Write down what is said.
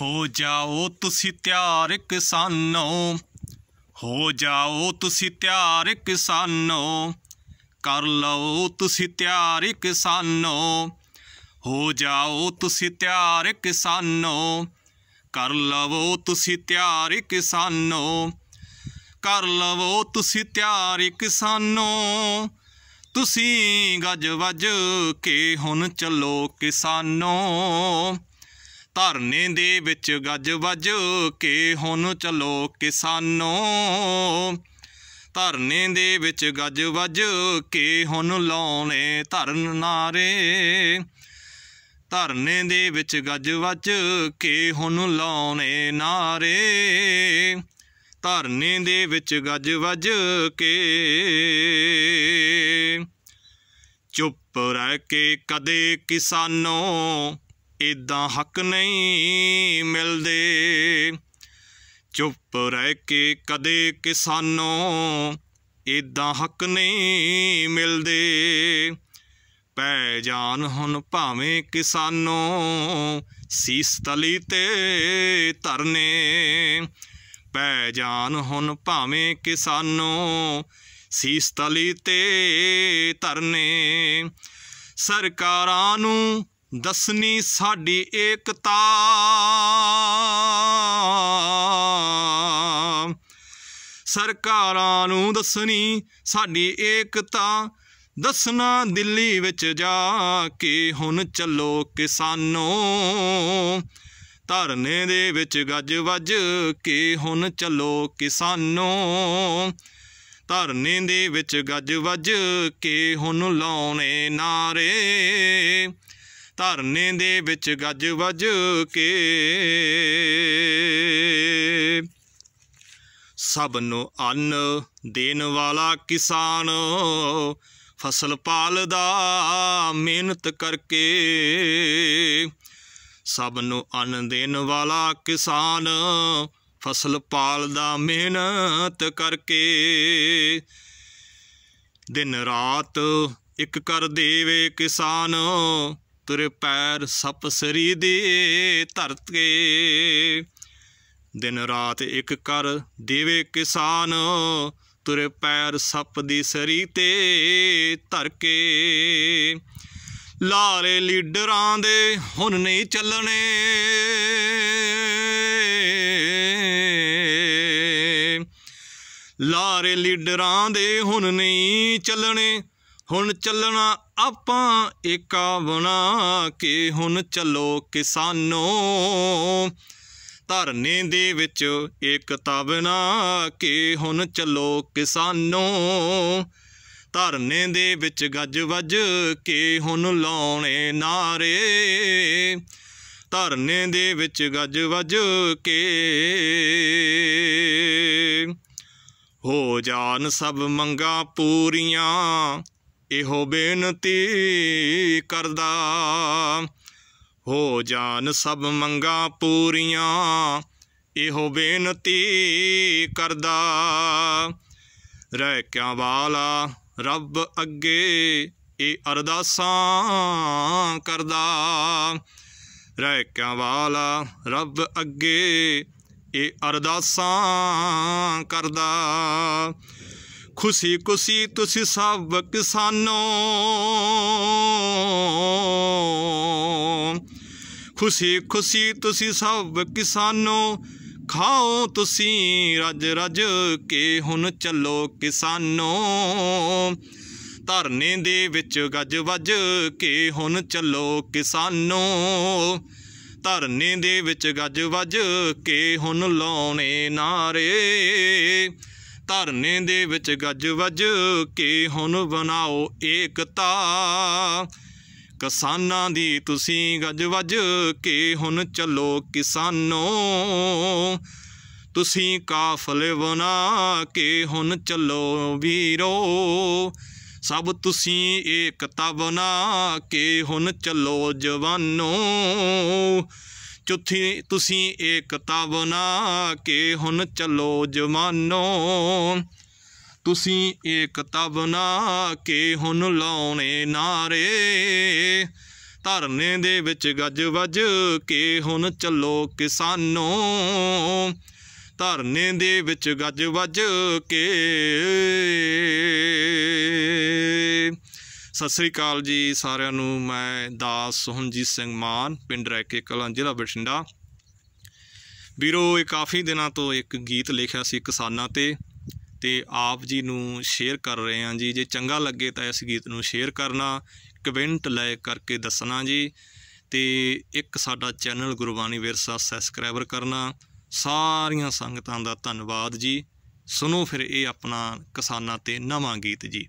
ਹੋ ਜਾਓ ਤੁਸੀਂ ਤਿਆਰ ਕਿਸਾਨੋ ਹੋ ਜਾਓ ਤੁਸੀਂ ਤਿਆਰ ਕਿਸਾਨੋ ਕਰ ਲਓ ਤੁਸੀਂ ਤਿਆਰ ਕਿਸਾਨੋ ਹੋ ਜਾਓ ਤੁਸੀਂ ਤਿਆਰ ਕਿਸਾਨੋ ਕਰ ਲਵੋ ਤੁਸੀਂ ਤਿਆਰ ਕਿਸਾਨੋ ਕਰ ਲਵੋ ਤੁਸੀਂ ਤਿਆਰ ਕਿਸਾਨੋ ਤੁਸੀਂ ਗੱਜ ਵੱਜ ਕੇ ਹੁਣ ਚੱਲੋ ਕਿਸਾਨੋ ਧਰਨੇ ਦੇ ਵਿੱਚ ਗੱਜ ਵੱਜ ਕੇ ਹੁਣ ਚਲੋ ਕਿਸਾਨੋ ਧਰਨੇ ਦੇ ਵਿੱਚ ਗੱਜ ਵੱਜ ਕੇ ਹੁਣ ਲਾਉਣੇ ਧਰਨ ਨਾਰੇ ਧਰਨੇ ਦੇ ਵਿੱਚ ਗੱਜ ਵੱਜ ਕੇ ਹੁਣ ਲਾਉਣੇ ਨਾਰੇ ਧਰਨੇ ਦੇ ਵਿੱਚ ਗੱਜ ਵੱਜ ਕੇ ਚੁੱਪ ਰਹਿ ਕੇ ਕਦੇ ਕਿਸਾਨੋ ਇਦਾਂ ਹੱਕ ਨਹੀਂ ਮਿਲਦੇ ਚੁੱਪ ਰਹਿ ਕੇ ਕਦੇ ਕਿਸਾਨੋਂ ਇਦਾਂ ਹੱਕ ਨਹੀਂ ਮਿਲਦੇ ਪੈ ਜਾਨ ਹੁਣ ਭਾਵੇਂ ਕਿਸਾਨੋਂ ਸੀਸ ਤਲੀ ਤੇ ਧਰਨੇ ਪੈ ਜਾਨ ਹੁਣ ਭਾਵੇਂ ਕਿਸਾਨੋਂ ਸੀਸ ਤਲੀ ਤੇ ਧਰਨੇ ਸਰਕਾਰਾਂ ਨੂੰ ਦਸਨੀ ਸਾਡੀ ਏਕਤਾ ਸਰਕਾਰਾਂ ਨੂੰ ਦਸਨੀ ਸਾਡੀ ਏਕਤਾ ਦਸਨਾ ਦਿੱਲੀ ਵਿੱਚ ਜਾ ਕੇ ਹੁਣ ਚੱਲੋ ਕਿਸਾਨੋ ਧਰਨੇ ਦੇ ਵਿੱਚ ਗੱਜ ਵੱਜ ਕੇ ਹੁਣ ਚੱਲੋ ਕਿਸਾਨੋ ਧਰਨੇ ਦੇ ਵਿੱਚ ਗੱਜ ਵੱਜ ਕੇ ਹੁਣ ਲਾਉਣੇ ਨਾਰੇ ਧਰਨੇ ਦੇ ਵਿੱਚ ਗੱਜ ਵੱਜ ਕੇ ਸਭ ਨੂੰ ਅੰਨ ਦੇਣ ਵਾਲਾ ਕਿਸਾਨ ਫਸਲ ਪਾਲਦਾ ਮਿਹਨਤ ਕਰਕੇ ਸਭ ਨੂੰ ਅੰਨ ਦੇਣ ਵਾਲਾ ਕਿਸਾਨ ਫਸਲ ਪਾਲਦਾ ਮਿਹਨਤ ਕਰਕੇ ਦਿਨ ਰਾਤ ਇੱਕ ਕਰ ਦੇਵੇ ਕਿਸਾਨ ਤੁਰ ਪੈਰ ਸੱਪ ਸਰੀ ਦੇ ਧਰਤਕੇ ਦਿਨ ਰਾਤ ਇੱਕ ਕਰ ਦੇਵੇ ਕਿਸਾਨ ਤੁਰ ਪੈਰ ਸੱਪ ਦੀ ਸਰੀ ਤੇ ਧਰ ਕੇ ਲਾਰੇ ਲੀਡਰਾਂ ਦੇ ਹੁਣ ਨਹੀਂ ਚੱਲਣੇ ਲਾਰੇ ਲੀਡਰਾਂ ਦੇ ਹੁਣ ਨਹੀਂ ਚੱਲਣੇ ਹੁਣ ਚੱਲਣਾ ਆਪਾਂ ਏਕਾ ਬਣਾ ਕੇ ਹੁਣ ਚੱਲੋ ਕਿਸਾਨੋ ਧਰਨੇ ਦੇ ਵਿੱਚ ਏਕਤਾ ਬਣਾ ਕੇ ਹੁਣ ਚੱਲੋ ਕਿਸਾਨੋ ਧਰਨੇ ਦੇ ਵਿੱਚ ਗੱਜ ਵੱਜ ਕੇ ਹੁਣ ਲਾਉਣੇ ਨਾਰੇ ਧਰਨੇ ਦੇ ਵਿੱਚ ਗੱਜ ਵੱਜ ਕੇ ਹੋ ਜਾਣ ਸਭ ਮੰਗਾ ਪੂਰੀਆਂ ਇਹੋ ਬੇਨਤੀ ਕਰਦਾ ਹੋ ਜਾਣ ਸਭ ਮੰਗਾ ਪੂਰੀਆਂ ਇਹੋ ਬੇਨਤੀ ਕਰਦਾ ਰਹਿ ਕਿਆ ਵਾਲਾ ਰੱਬ ਅੱਗੇ ਇਹ ਅਰਦਾਸਾਂ ਕਰਦਾ ਰਹਿ ਕਿਆ ਵਾਲਾ ਰੱਬ ਅੱਗੇ ਇਹ ਅਰਦਾਸਾਂ ਕਰਦਾ ਖੁਸ਼ੀ ਖੁਸ਼ੀ ਤੁਸੀਂ ਸਭ ਕਿਸਾਨੋ ਖੁਸ਼ੀ ਖੁਸ਼ੀ ਤੁਸੀਂ ਸਭ ਕਿਸਾਨੋ ਖਾਓ ਤੁਸੀਂ ਰਜ ਰਜ ਕੇ ਹੁਣ ਚੱਲੋ ਕਿਸਾਨੋ ਧਰਨੇ ਦੇ ਵਿੱਚ ਗੱਜ ਵੱਜ ਕੇ ਹੁਣ ਚੱਲੋ ਕਿਸਾਨੋ ਧਰਨੇ ਦੇ ਵਿੱਚ ਗੱਜ ਵੱਜ ਕੇ ਹੁਣ ਲਾਉਣੇ ਨਾਰੇ ਧਰਨੇ ਦੇ ਵਿੱਚ ਗੱਜ ਵੱਜ ਕੇ ਹੁਣ ਬਣਾਓ ਏਕਤਾ ਕਿਸਾਨਾਂ ਦੀ ਤੁਸੀਂ ਗੱਜ ਵੱਜ ਕੇ ਹੁਣ ਚੱਲੋ ਕਿਸਾਨੋ ਤੁਸੀਂ ਕਾਫਲੇ ਬਣਾ ਕੇ ਹੁਣ ਚੱਲੋ ਵੀਰੋ ਸਭ ਤੁਸੀਂ ਏਕਤਾ ਬਣਾ ਕੇ ਹੁਣ ਚੱਲੋ ਜਵਾਨੋ ਚੁੱਥੀ ਤੁਸੀਂ ਏਕਤਾ ਬਣਾ ਕੇ ਹੁਣ ਚੱਲੋ ਜਮਾਨੋ ਤੁਸੀਂ ਏਕਤਾ ਬਣਾ ਕੇ ਹੁਣ ਲਾਉਣੇ ਨਾਰੇ ਧਰਨੇ ਦੇ ਵਿੱਚ ਗੱਜ ਵੱਜ ਕੇ ਹੁਣ ਚੱਲੋ ਕਿਸਾਨੋ ਧਰਨੇ ਦੇ ਵਿੱਚ ਗੱਜ ਵੱਜ ਕੇ ਸਤਿ ਸ੍ਰੀ ਅਕਾਲ ਜੀ ਸਾਰਿਆਂ ਨੂੰ ਮੈਂ ਦਾਸ ਸੋਹਨਜੀਤ ਸਿੰਘ ਮਾਨ ਪਿੰਡ ਰੈਕੇ ਕਲਾਂ ਜ਼ਿਲ੍ਹਾ ਬਠਿੰਡਾ ਵੀਰੋ ਇਹ ਕਾਫੀ ਦਿਨਾਂ ਤੋਂ ਇੱਕ ਗੀਤ ਲਿਖਿਆ ਸੀ ਕਿਸਾਨਾਂ ਤੇ ਤੇ ਆਪ ਜੀ ਨੂੰ ਸ਼ੇਅਰ ਕਰ ਰਹੇ ਹਾਂ ਜੀ ਜੇ ਚੰਗਾ ਲੱਗੇ ਤਾਂ ਇਸ ਗੀਤ ਨੂੰ ਸ਼ੇਅਰ ਕਰਨਾ ਕਮੈਂਟ ਲੈ ਕਰਕੇ ਦੱਸਣਾ ਜੀ ਤੇ ਇੱਕ ਸਾਡਾ ਚੈਨਲ ਗੁਰਬਾਣੀ ਵਿਰਸਾ ਸਬਸਕ੍ਰਾਈਬਰ ਕਰਨਾ ਸਾਰੀਆਂ ਸੰਗਤਾਂ ਦਾ ਧੰਨਵਾਦ ਜੀ ਸੁਣੋ ਫਿਰ ਇਹ ਆਪਣਾ ਕਿਸਾਨਾਂ ਤੇ ਨਵਾਂ ਗੀਤ ਜੀ